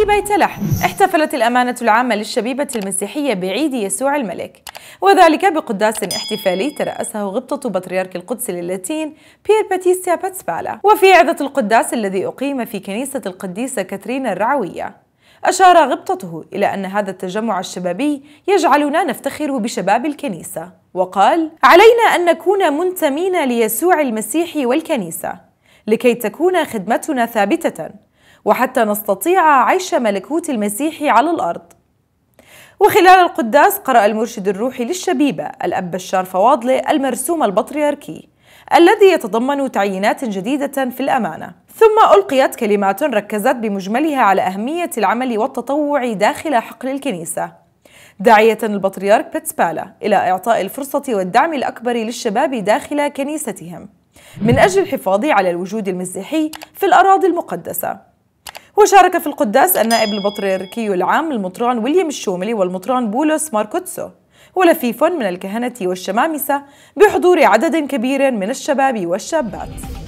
في بيت لحم احتفلت الأمانة العامة للشبيبة المسيحية بعيد يسوع الملك وذلك بقداس احتفالي ترأسه غبطة بطريرك القدس اللاتين بير باتيستيا باتسبالا وفي عظة القداس الذي أقيم في كنيسة القديسة كاترينا الرعوية أشار غبطته إلى أن هذا التجمع الشبابي يجعلنا نفتخر بشباب الكنيسة وقال علينا أن نكون منتمين ليسوع المسيح والكنيسة لكي تكون خدمتنا ثابتة وحتى نستطيع عيش ملكوت المسيح على الأرض وخلال القداس قرأ المرشد الروحي للشبيبة الأب بشار فواضلة المرسوم البطريركي الذي يتضمن تعيينات جديدة في الأمانة ثم ألقيت كلمات ركزت بمجملها على أهمية العمل والتطوع داخل حقل الكنيسة داعية البطريرك بيتسبالا إلى إعطاء الفرصة والدعم الأكبر للشباب داخل كنيستهم من أجل الحفاظ على الوجود المسيحي في الأراضي المقدسة وشارك في القداس النائب البطريركي العام المطران ويليام الشوملي والمطران بولس ماركوتسو ولفيف من الكهنة والشمامسة بحضور عدد كبير من الشباب والشابات